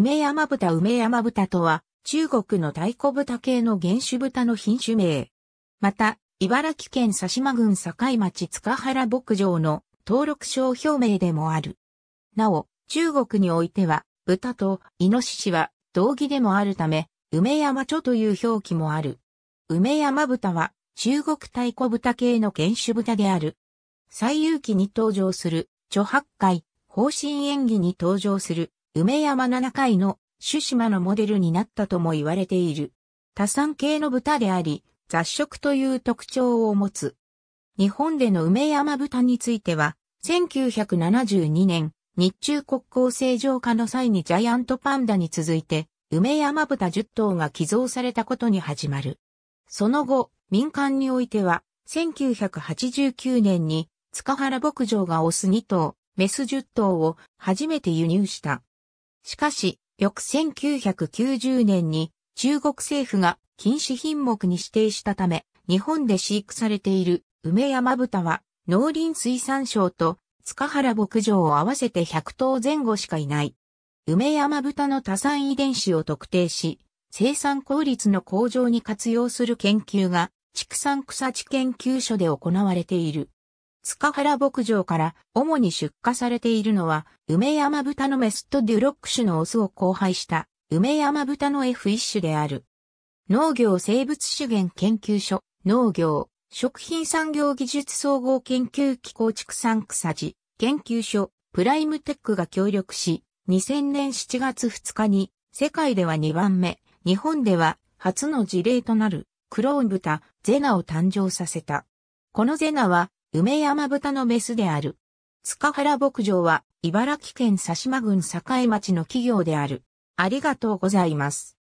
梅山豚梅山豚とは、中国の太鼓豚系の原種豚の品種名。また、茨城県佐島郡境町塚原牧場の登録商標名でもある。なお、中国においては、豚とイノシシは同義でもあるため、梅山町という表記もある。梅山豚は、中国太鼓豚系の原種豚である。最遊記に登場する、著八海、方針演技に登場する、梅山七階の種子島のモデルになったとも言われている。多産系の豚であり、雑食という特徴を持つ。日本での梅山豚については、1972年、日中国交正常化の際にジャイアントパンダに続いて、梅山豚10頭が寄贈されたことに始まる。その後、民間においては、1989年に塚原牧場がオス2頭、メス10頭を初めて輸入した。しかし、翌1990年に中国政府が禁止品目に指定したため、日本で飼育されている梅山豚は農林水産省と塚原牧場を合わせて100頭前後しかいない。梅山豚の多産遺伝子を特定し、生産効率の向上に活用する研究が畜産草地研究所で行われている。塚原牧場から主に出荷されているのは、梅山豚のメスとデュロック種のオスを交配した梅山豚の F1 種である。農業生物資源研究所、農業、食品産業技術総合研究機構畜産草地研究所、プライムテックが協力し、2000年7月2日に、世界では2番目、日本では初の事例となる、クローン豚、ゼナを誕生させた。このゼナは、梅山豚のメスである。塚原牧場は、茨城県佐島郡栄町の企業である。ありがとうございます。